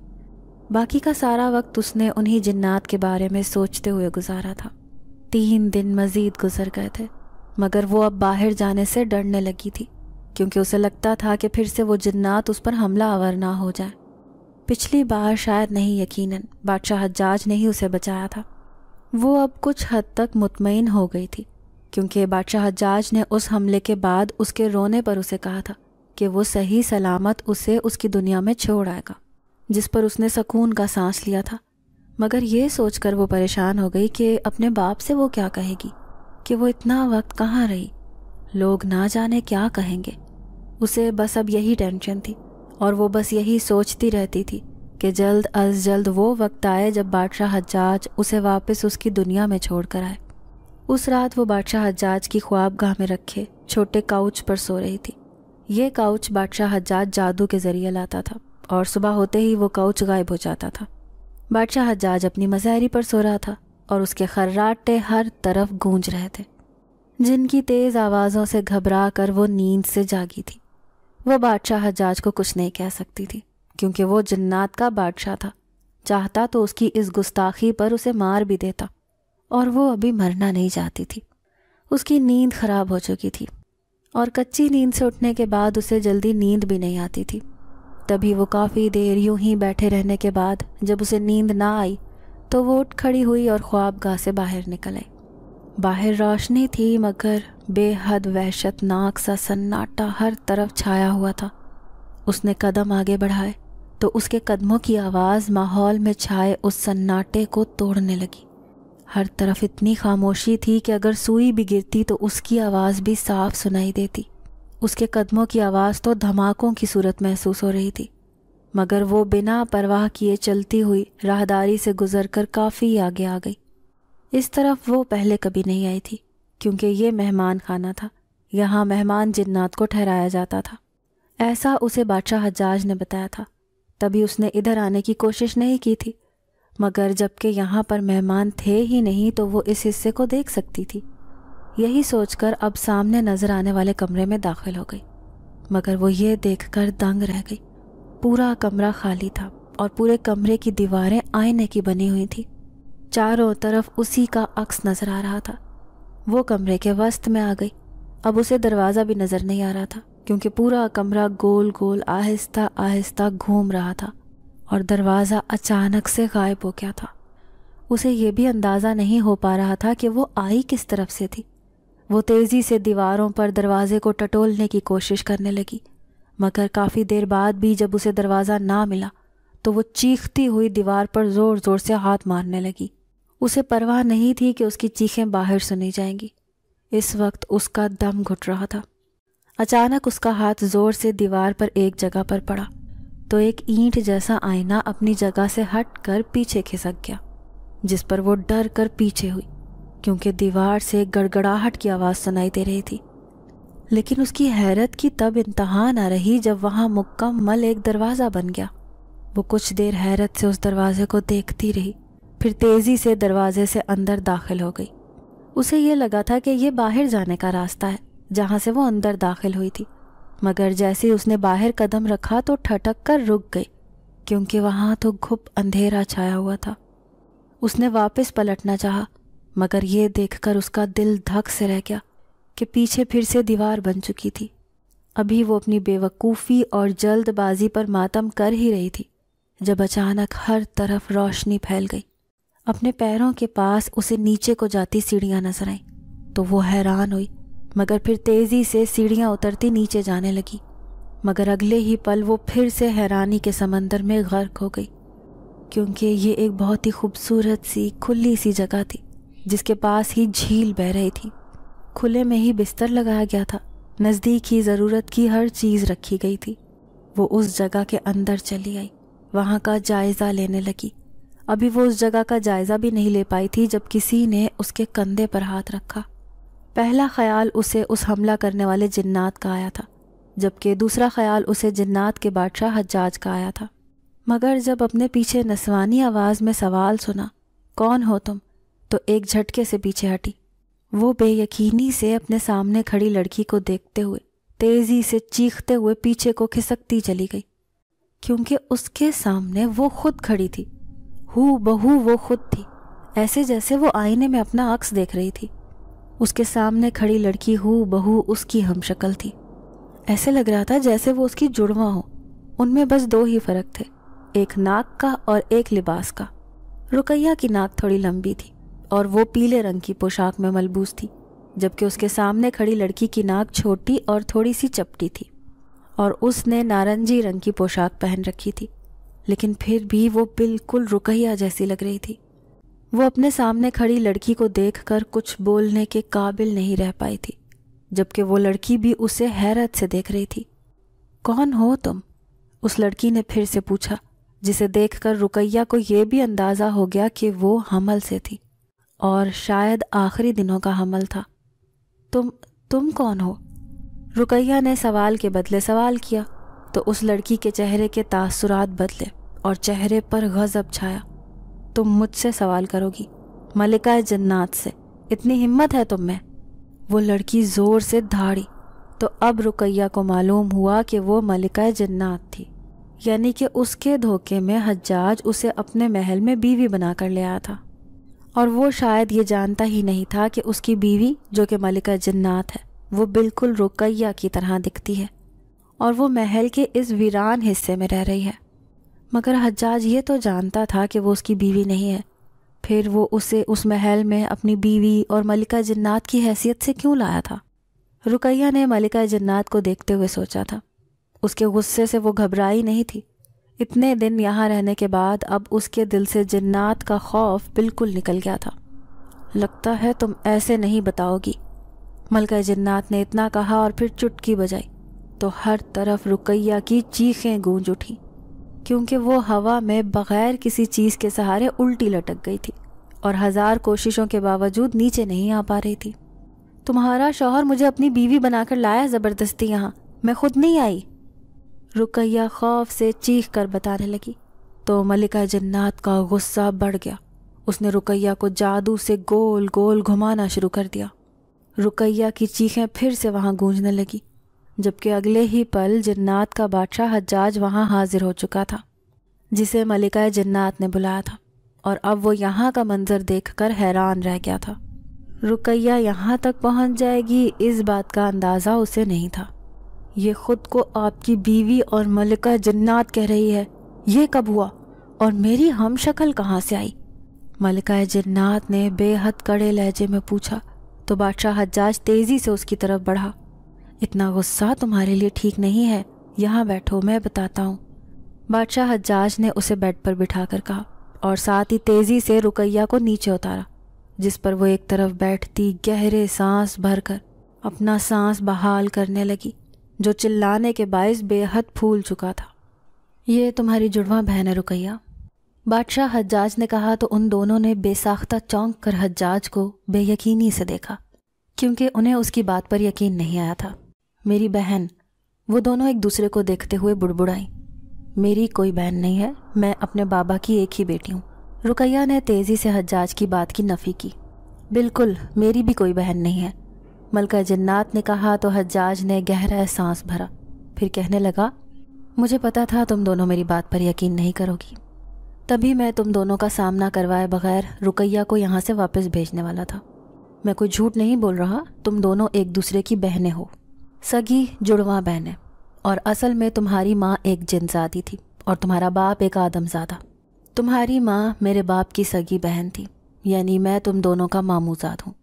बाकी का सारा वक्त उसने उन्हीं जन्नात के बारे में सोचते हुए गुजारा था तीन दिन मज़ीद गुजर गए थे मगर वो अब बाहर जाने से डरने लगी थी क्योंकि उसे लगता था कि फिर से वो जन्नात उस पर हमला आवर ना हो जाए पिछली बार शायद नहीं यकीनन बादशाह हज्जाज ने ही उसे बचाया था वो अब कुछ हद तक मुतमिन हो गई थी क्योंकि बादशाह हजाज ने उस हमले के बाद उसके रोने पर उसे कहा था कि वो सही सलामत उसे उसकी दुनिया में छोड़ आएगा जिस पर उसने सकून का सांस लिया था मगर ये सोचकर वो परेशान हो गई कि अपने बाप से वो क्या कहेगी कि वो इतना वक्त कहाँ रही लोग ना जाने क्या कहेंगे उसे बस अब यही टेंशन थी और वो बस यही सोचती रहती थी कि जल्द अज जल्द वो वक्त आए जब बादशाह हजाज उसे वापस उसकी दुनिया में छोड़ कर आए उस रात वो बादशाह हजाज की ख्वाब गाह में रखे छोटे काउच पर सो रही थी ये काउच बादशाह हजाज जादू के ज़रिए लाता था और सुबह होते ही वो काउच गायब हो जाता था बादशाह हजाज अपनी मजहरी पर सो रहा था और उसके खर्राटे हर तरफ गूंज रहे थे जिनकी तेज़ आवाज़ों से घबरा कर वो नींद से जागी थी वह बादशाह हजाज को कुछ नहीं कह सकती थी क्योंकि वो जन्नात का बादशाह था चाहता तो उसकी इस गुस्ताखी पर उसे मार भी देता और वो अभी मरना नहीं चाहती थी उसकी नींद खराब हो चुकी थी और कच्ची नींद से उठने के बाद उसे जल्दी नींद भी नहीं आती थी तभी वो काफ़ी देर यूं ही बैठे रहने के बाद जब उसे नींद ना आई तो वो उठ खड़ी हुई और ख्वाब गाह से बाहर निकल आई बाहर रोशनी थी मगर बेहद वहशतनाक सा सन्नाटा हर तरफ छाया हुआ था उसने कदम आगे बढ़ाए तो उसके कदमों की आवाज़ माहौल में छाए उस सन्नाटे को तोड़ने लगी हर तरफ इतनी खामोशी थी कि अगर सुई भी गिरती तो उसकी आवाज़ भी साफ सुनाई देती उसके कदमों की आवाज़ तो धमाकों की सूरत महसूस हो रही थी मगर वो बिना परवाह किए चलती हुई राहदारी से गुजरकर काफ़ी आगे आ गई इस तरफ वो पहले कभी नहीं आई थी क्योंकि ये मेहमान खाना था यहाँ मेहमान जिन्नात को ठहराया जाता था ऐसा उसे बादशाह हजाज ने बताया था तभी उसने इधर आने की कोशिश नहीं की थी मगर जबकि यहाँ पर मेहमान थे ही नहीं तो वो इस हिस्से को देख सकती थी यही सोचकर अब सामने नज़र आने वाले कमरे में दाखिल हो गई मगर वो ये देखकर दंग रह गई पूरा कमरा खाली था और पूरे कमरे की दीवारें आईने की बनी हुई थी चारों तरफ उसी का अक्स नज़र आ रहा था वो कमरे के वस्त में आ गई अब उसे दरवाज़ा भी नज़र नहीं आ रहा था क्योंकि पूरा कमरा गोल गोल आहिस्ता आहिस्ता घूम रहा था और दरवाज़ा अचानक से गायब हो गया था उसे यह भी अंदाज़ा नहीं हो पा रहा था कि वो आई किस तरफ से थी वो तेज़ी से दीवारों पर दरवाज़े को टटोलने की कोशिश करने लगी मगर काफ़ी देर बाद भी जब उसे दरवाज़ा ना मिला तो वो चीखती हुई दीवार पर ज़ोर ज़ोर से हाथ मारने लगी उसे परवाह नहीं थी कि उसकी चीखें बाहर सुनी जाएंगी इस वक्त उसका दम घुट रहा था अचानक उसका हाथ जोर से दीवार पर एक जगह पर पड़ा तो एक ईंट जैसा आईना अपनी जगह से हट कर पीछे खिसक गया जिस पर वो डर कर पीछे हुई क्योंकि दीवार से गड़गड़ाहट की आवाज़ सुनाई दे रही थी लेकिन उसकी हैरत की तब इंतहा न रही जब वहाँ मुकम्मल एक दरवाज़ा बन गया वो कुछ देर हैरत से उस दरवाज़े को देखती रही फिर तेज़ी से दरवाजे से अंदर दाखिल हो गई उसे यह लगा था कि यह बाहर जाने का रास्ता है जहाँ से वो अंदर दाखिल हुई थी मगर जैसे उसने बाहर कदम रखा तो ठटक कर रुक गई क्योंकि वहाँ तो घुप अंधेरा छाया हुआ था उसने वापस पलटना चाहा मगर ये देखकर उसका दिल धक से रह गया कि पीछे फिर से दीवार बन चुकी थी अभी वो अपनी बेवकूफ़ी और जल्दबाजी पर मातम कर ही रही थी जब अचानक हर तरफ रोशनी फैल गई अपने पैरों के पास उसे नीचे को जाती सीढ़ियाँ नजर आईं तो वो हैरान हुई मगर फिर तेज़ी से सीढ़ियाँ उतरती नीचे जाने लगी मगर अगले ही पल वो फिर से हैरानी के समंदर में गर्क हो गई क्योंकि ये एक बहुत ही खूबसूरत सी खुली सी जगह थी जिसके पास ही झील बह रही थी खुले में ही बिस्तर लगाया गया था नज़दीक ही ज़रूरत की हर चीज़ रखी गई थी वो उस जगह के अंदर चली आई वहाँ का जायज़ा लेने लगी अभी वो उस जगह का जायज़ा भी नहीं ले पाई थी जब किसी ने उसके कंधे पर हाथ रखा पहला ख्याल उसे उस हमला करने वाले जन्नात का आया था जबकि दूसरा ख्याल उसे जन्नात के बादशाह हजाज का आया था मगर जब अपने पीछे नसवानी आवाज़ में सवाल सुना कौन हो तुम तो एक झटके से पीछे हटी वो बेयकीनी से अपने सामने खड़ी लड़की को देखते हुए तेज़ी से चीखते हुए पीछे को खिसकती चली गई क्योंकि उसके सामने वो खुद खड़ी थी हु बहू वो खुद थी ऐसे जैसे वो आईने में अपना अक्स देख रही थी उसके सामने खड़ी लड़की हु बहू उसकी हमशक्ल थी ऐसे लग रहा था जैसे वो उसकी जुड़वा हो उनमें बस दो ही फर्क थे एक नाक का और एक लिबास का रुकैया की नाक थोड़ी लंबी थी और वो पीले रंग की पोशाक में मलबूस थी जबकि उसके सामने खड़ी लड़की की नाक छोटी और थोड़ी सी चपटी थी और उसने नारंगी रंग की पोशाक पहन रखी थी लेकिन फिर भी वो बिल्कुल रुकैया जैसी लग रही थी वो अपने सामने खड़ी लड़की को देखकर कुछ बोलने के काबिल नहीं रह पाई थी जबकि वो लड़की भी उसे हैरत से देख रही थी कौन हो तुम उस लड़की ने फिर से पूछा जिसे देखकर रुकैया को यह भी अंदाज़ा हो गया कि वो हमल से थी और शायद आखिरी दिनों का हमल था तुम तुम कौन हो रुकैया ने सवाल के बदले सवाल किया तो उस लड़की के चेहरे के तासुरात बदले और चेहरे पर गज़ब छाया तुम मुझसे सवाल करोगी मलिका जन्नात से इतनी हिम्मत है तुम में वो लड़की ज़ोर से धाड़ी तो अब रुकैया को मालूम हुआ कि वो मलिका जन्नात थी यानी कि उसके धोखे में हजाज उसे अपने महल में बीवी बना कर ले आया था और वो शायद ये जानता ही नहीं था कि उसकी बीवी जो कि मलिका जन्नात है वो बिल्कुल रुकैया की तरह दिखती है और वो महल के इस वीरान हिस्से में रह रही है मगर हज्जाज ये तो जानता था कि वो उसकी बीवी नहीं है फिर वो उसे उस महल में अपनी बीवी और मलिका जन्नात की हैसियत से क्यों लाया था रुकैया ने मलिका जन्नात को देखते हुए सोचा था उसके गुस्से से वो घबराई नहीं थी इतने दिन यहाँ रहने के बाद अब उसके दिल से जन्नात का खौफ बिल्कुल निकल गया था लगता है तुम ऐसे नहीं बताओगी मलका जन्नात ने इतना कहा और फिर चुटकी बजाई तो हर तरफ रुकैया की चीखें गूंज उठी क्योंकि वो हवा में बग़ैर किसी चीज़ के सहारे उल्टी लटक गई थी और हज़ार कोशिशों के बावजूद नीचे नहीं आ पा रही थी तुम्हारा शौहर मुझे अपनी बीवी बनाकर लाया ज़बरदस्ती यहाँ मैं खुद नहीं आई रुकैया खौफ से चीख कर बताने लगी तो मलिका जन्नात का गुस्सा बढ़ गया उसने रुकैया को जादू से गोल गोल घुमाना शुरू कर दिया रुकैया की चीखें फिर से वहाँ गूंजने लगी जबकि अगले ही पल जन्नात का बादशाह हज्जाज वहाँ हाजिर हो चुका था जिसे मलिका जन्नात ने बुलाया था और अब वो यहाँ का मंजर देखकर हैरान रह गया था रुकैया यहाँ तक पहुँच जाएगी इस बात का अंदाज़ा उसे नहीं था ये खुद को आपकी बीवी और मलिका जन्नात कह रही है ये कब हुआ और मेरी हम शक्ल कहाँ से आई मलिका जन्नात ने बेहद कड़े लहजे में पूछा तो बादशाह हज्जाज तेज़ी से उसकी तरफ बढ़ा इतना गुस्सा तुम्हारे लिए ठीक नहीं है यहाँ बैठो मैं बताता हूँ बादशाह हजाज ने उसे बेड पर बिठा कर कहा और साथ ही तेज़ी से रुकैया को नीचे उतारा जिस पर वो एक तरफ बैठती गहरे सांस भरकर अपना सांस बहाल करने लगी जो चिल्लाने के बायस बेहद फूल चुका था ये तुम्हारी जुड़वा बहन है रुकैया बादशाह हजाज ने कहा तो उन दोनों ने बेसाख्ता चौंक कर हजाज को बेयकीनी से देखा क्योंकि उन्हें उसकी बात पर यकीन नहीं आया था मेरी बहन वो दोनों एक दूसरे को देखते हुए बुड़बुड़ाई मेरी कोई बहन नहीं है मैं अपने बाबा की एक ही बेटी हूँ रुकैया ने तेज़ी से हजाज की बात की नफ़ी की बिल्कुल मेरी भी कोई बहन नहीं है मलका जन्नात ने कहा तो हजाज ने गहरा सांस भरा फिर कहने लगा मुझे पता था तुम दोनों मेरी बात पर यकीन नहीं करोगी तभी मैं तुम दोनों का सामना करवाए बगैर रुकैया को यहाँ से वापस भेजने वाला था मैं कोई झूठ नहीं बोल रहा तुम दोनों एक दूसरे की बहनें हो सगी जुड़वा बहन है और असल में तुम्हारी माँ एक जिनजादी थी और तुम्हारा बाप एक आदमजादा तुम्हारी माँ मेरे बाप की सगी बहन थी यानी मैं तुम दोनों का मामूजाद हूँ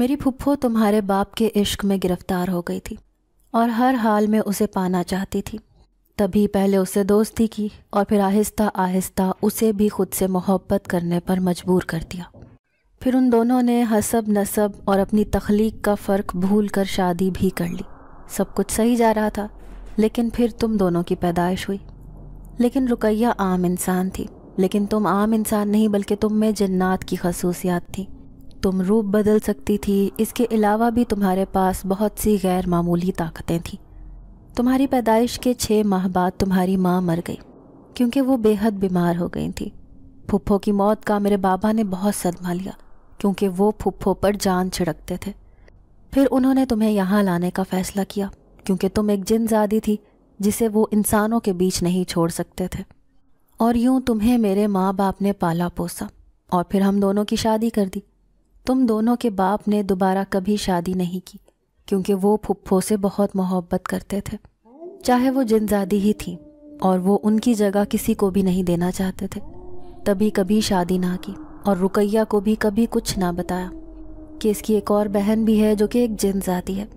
मेरी फुफ्फो तुम्हारे बाप के इश्क में गिरफ्तार हो गई थी और हर हाल में उसे पाना चाहती थी तभी पहले उसे दोस्ती की और फिर आहिस्ता आहिस्ता उसे भी खुद से मोहब्बत करने पर मजबूर कर दिया फिर उन दोनों ने हसब नसब और अपनी तख्लीक का फ़र्क भूल कर शादी भी कर ली सब कुछ सही जा रहा था लेकिन फिर तुम दोनों की पैदाइश हुई लेकिन रुकैया आम इंसान थी लेकिन तुम आम इंसान नहीं बल्कि तुम में जन्नात की खसूसियात थी तुम रूप बदल सकती थी इसके अलावा भी तुम्हारे पास बहुत सी गैर मामूली ताकतें थीं तुम्हारी पैदाइश के छः माह बाद तुम्हारी माँ मर गई क्योंकि वो बेहद बीमार हो गई थी फुप्फो की मौत का मेरे बाबा ने बहुत सदमा लिया क्योंकि वो फुप्फो पर जान छिड़कते थे फिर उन्होंने तुम्हें यहाँ लाने का फैसला किया क्योंकि तुम एक जिनजादी थी जिसे वो इंसानों के बीच नहीं छोड़ सकते थे और यूं तुम्हें मेरे माँ बाप ने पाला पोसा और फिर हम दोनों की शादी कर दी तुम दोनों के बाप ने दोबारा कभी शादी नहीं की क्योंकि वो फुप्फो से बहुत मोहब्बत करते थे चाहे वो जिनजादी ही थी और वो उनकी जगह किसी को भी नहीं देना चाहते थे तभी कभी शादी ना की और रुकैया को भी कभी कुछ ना बताया कि इसकी एक और बहन भी है जो कि एक जिन जाती है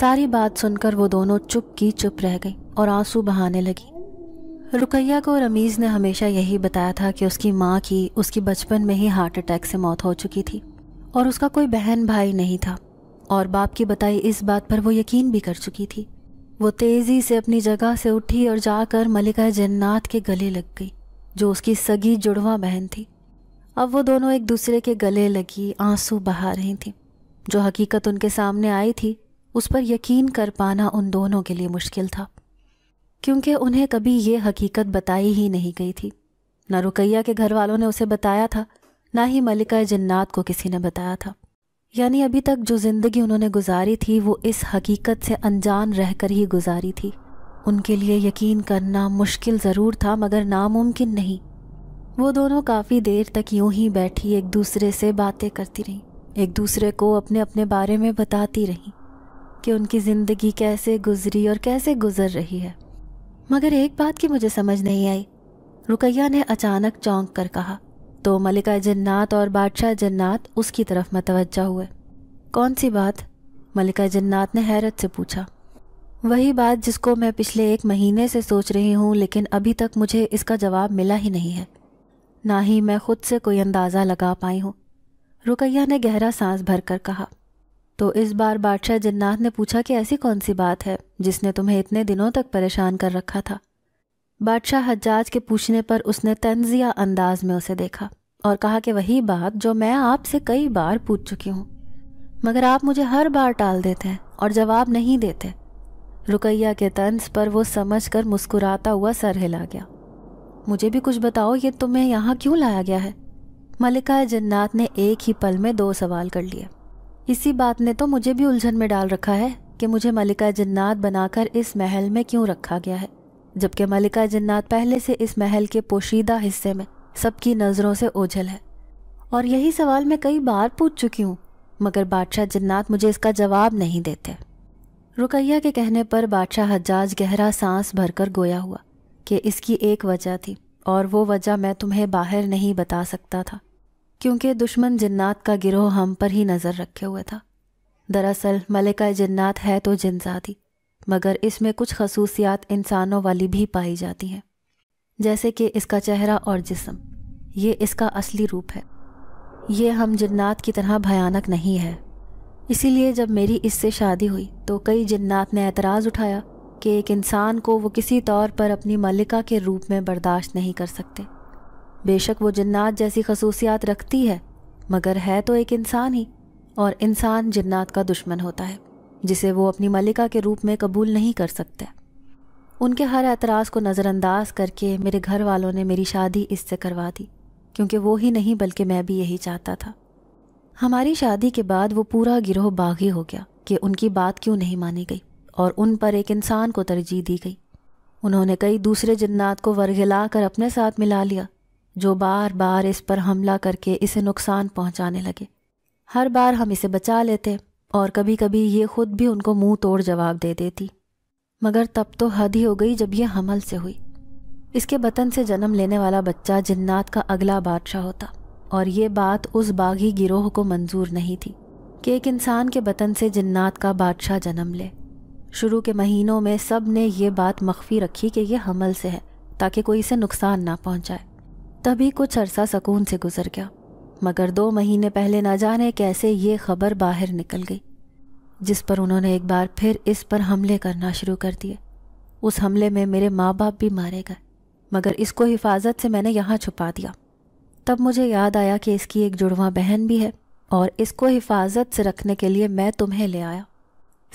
सारी बात सुनकर वो दोनों चुप की चुप रह गई और आंसू बहाने लगी रुकैया को रमीज़ ने हमेशा यही बताया था कि उसकी माँ की उसकी बचपन में ही हार्ट अटैक से मौत हो चुकी थी और उसका कोई बहन भाई नहीं था और बाप की बताई इस बात पर वो यकीन भी कर चुकी थी वो तेज़ी से अपनी जगह से उठी और जाकर मलिका जन्नात के गले लग गई जो उसकी सगी जुड़वा बहन थी अब वो दोनों एक दूसरे के गले लगी आंसू बहा रही थी जो हकीकत उनके सामने आई थी उस पर यकीन कर पाना उन दोनों के लिए मुश्किल था क्योंकि उन्हें कभी ये हकीकत बताई ही नहीं गई थी ना रुकैया के घर वालों ने उसे बताया था ना ही मलिका जन्नात को किसी ने बताया था यानी अभी तक जो ज़िंदगी उन्होंने गुजारी थी वो इस हकीकत से अनजान रहकर ही गुजारी थी उनके लिए यकीन करना मुश्किल ज़रूर था मगर नामुमकिन नहीं वो दोनों काफ़ी देर तक यूं ही बैठी एक दूसरे से बातें करती रहीं एक दूसरे को अपने अपने बारे में बताती रहीं कि उनकी ज़िंदगी कैसे गुजरी और कैसे गुजर रही है मगर एक बात की मुझे समझ नहीं आई रुकैया ने अचानक चौंक कर कहा तो मलिका जन्नात और बादशाह जन्नात उसकी तरफ मतवजा हुए कौन सी बात मलिका जन्नात ने हैरत से पूछा वही बात जिसको मैं पिछले एक महीने से सोच रही हूँ लेकिन अभी तक मुझे इसका जवाब मिला ही नहीं है ना ही मैं खुद से कोई अंदाज़ा लगा पाई हूँ रुकैया ने गहरा सांस भर कर कहा तो इस बार बादशाह जन्नाथ ने पूछा कि ऐसी कौन सी बात है जिसने तुम्हें इतने दिनों तक परेशान कर रखा था बादशाह हजाज के पूछने पर उसने तंजिया अंदाज में उसे देखा और कहा कि वही बात जो मैं आपसे कई बार पूछ चुकी हूँ मगर आप मुझे हर बार टाल देते हैं और जवाब नहीं देते रुकैया के तंज पर वो समझ कर मुस्कुराता हुआ सर हिला गया मुझे भी कुछ बताओ ये तुम्हें यहाँ क्यों लाया गया है मलिका जन्नात ने एक ही पल में दो सवाल कर लिए इसी बात ने तो मुझे भी उलझन में डाल रखा है कि मुझे मलिका जन्नात बनाकर इस महल में क्यों रखा गया है जबकि मलिका जन्नात पहले से इस महल के पोशीदा हिस्से में सबकी नज़रों से ओझल है और यही सवाल मैं कई बार पूछ चुकी हूँ मगर बादशाह जन्नात मुझे इसका जवाब नहीं देते रुकैया के कहने पर बादशाह हजाज गहरा सांस भरकर गोया हुआ कि इसकी एक वजह थी और वो वजह मैं तुम्हें बाहर नहीं बता सकता था क्योंकि दुश्मन जन्नात का गिरोह हम पर ही नज़र रखे हुए था दरअसल मलिका जन्नात है तो जिनजाती मगर इसमें कुछ खसूसियात इंसानों वाली भी पाई जाती हैं जैसे कि इसका चेहरा और जिसम ये इसका असली रूप है ये हम जन्नात की तरह भयानक नहीं है इसीलिए जब मेरी इससे शादी हुई तो कई जन्नात ने एतराज़ उठाया कि एक इंसान को वो किसी तौर पर अपनी मलिका के रूप में बर्दाश्त नहीं कर सकते बेशक वो जन्नात जैसी खसूसियात रखती है मगर है तो एक इंसान ही और इंसान जन्नात का दुश्मन होता है जिसे वो अपनी मलिका के रूप में कबूल नहीं कर सकते उनके हर एतराज़ को नज़रअंदाज करके मेरे घर वालों ने मेरी शादी इससे करवा दी क्योंकि वो ही नहीं बल्कि मैं भी यही चाहता था हमारी शादी के बाद वो पूरा गिरोह बागी हो गया कि उनकी बात क्यों नहीं मानी गई और उन पर एक इंसान को तरजीह दी गई उन्होंने कई दूसरे जन्नात को वरघिला कर अपने साथ मिला लिया जो बार बार इस पर हमला करके इसे नुकसान पहुंचाने लगे हर बार हम इसे बचा लेते और कभी कभी ये खुद भी उनको मुंह तोड़ जवाब दे देती मगर तब तो हद ही हो गई जब यह हमल से हुई इसके बतन से जन्म लेने वाला बच्चा जन्नात का अगला बादशाह होता और ये बात उस बागी गिरोह को मंजूर नहीं थी कि एक इंसान के बतन से जन्नात का बादशाह जन्म ले शुरू के महीनों में सब ने ये बात मख्फी रखी कि यह हमल से है ताकि कोई इसे नुकसान ना पहुंचाए तभी कुछ अरसा सकून से गुजर गया मगर दो महीने पहले ना जाने कैसे ये खबर बाहर निकल गई जिस पर उन्होंने एक बार फिर इस पर हमले करना शुरू कर दिए उस हमले में मेरे माँ बाप भी मारे गए मगर इसको हिफाजत से मैंने यहाँ छुपा दिया तब मुझे याद आया कि इसकी एक जुड़वा बहन भी है और इसको हिफाजत से रखने के लिए मैं तुम्हें ले आया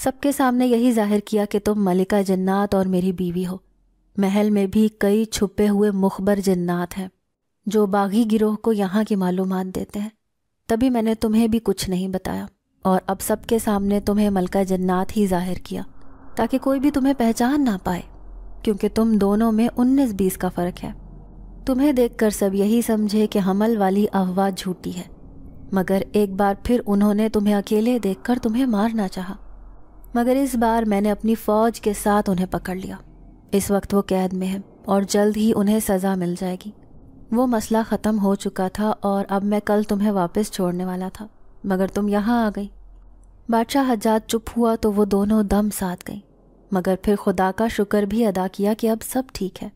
सबके सामने यही जाहिर किया कि तुम मलिका जन्नात और मेरी बीवी हो महल में भी कई छुपे हुए मुखबर जन्नात हैं जो बागी गिरोह को यहाँ की मालूम देते हैं तभी मैंने तुम्हें भी कुछ नहीं बताया और अब सबके सामने तुम्हें मलका जन्नात ही जाहिर किया ताकि कोई भी तुम्हें पहचान ना पाए क्योंकि तुम दोनों में उन्नीस बीस का फ़र्क है तुम्हें देखकर सब यही समझे कि हमल वाली अफवाह झूठी है मगर एक बार फिर उन्होंने तुम्हें अकेले देखकर तुम्हें मारना चाहा मगर इस बार मैंने अपनी फौज के साथ उन्हें पकड़ लिया इस वक्त वो कैद में है और जल्द ही उन्हें सज़ा मिल जाएगी वो मसला ख़त्म हो चुका था और अब मैं कल तुम्हें वापस छोड़ने वाला था मगर तुम यहाँ आ गई बादशाह हजात चुप हुआ तो वो दोनों दम साथ गई मगर फिर खुदा का शुक्र भी अदा किया कि अब सब ठीक है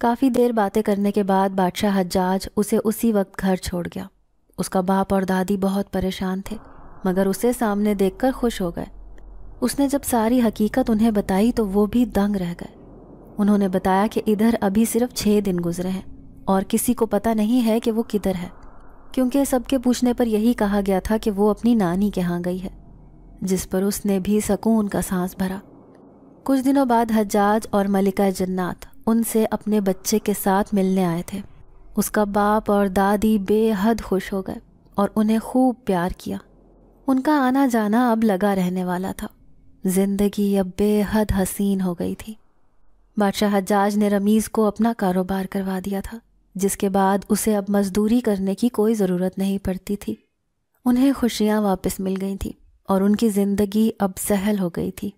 काफ़ी देर बातें करने के बाद बादशाह हजाज उसे उसी वक्त घर छोड़ गया उसका बाप और दादी बहुत परेशान थे मगर उसे सामने देखकर खुश हो गए उसने जब सारी हकीकत उन्हें बताई तो वो भी दंग रह गए उन्होंने बताया कि इधर अभी सिर्फ छः दिन गुजरे हैं और किसी को पता नहीं है कि वो किधर है क्योंकि सबके पूछने पर यही कहा गया था कि वो अपनी नानी के यहाँ गई है जिस पर उसने भी सकून का सांस भरा कुछ दिनों बाद हजाज और मलिका जन्नात उनसे अपने बच्चे के साथ मिलने आए थे उसका बाप और दादी बेहद खुश हो गए और उन्हें खूब प्यार किया उनका आना जाना अब लगा रहने वाला था जिंदगी अब बेहद हसीन हो गई थी बादशाह हजाज ने रमीज़ को अपना कारोबार करवा दिया था जिसके बाद उसे अब मजदूरी करने की कोई ज़रूरत नहीं पड़ती थी उन्हें खुशियाँ वापस मिल गई थी और उनकी ज़िंदगी अब सहल हो गई थी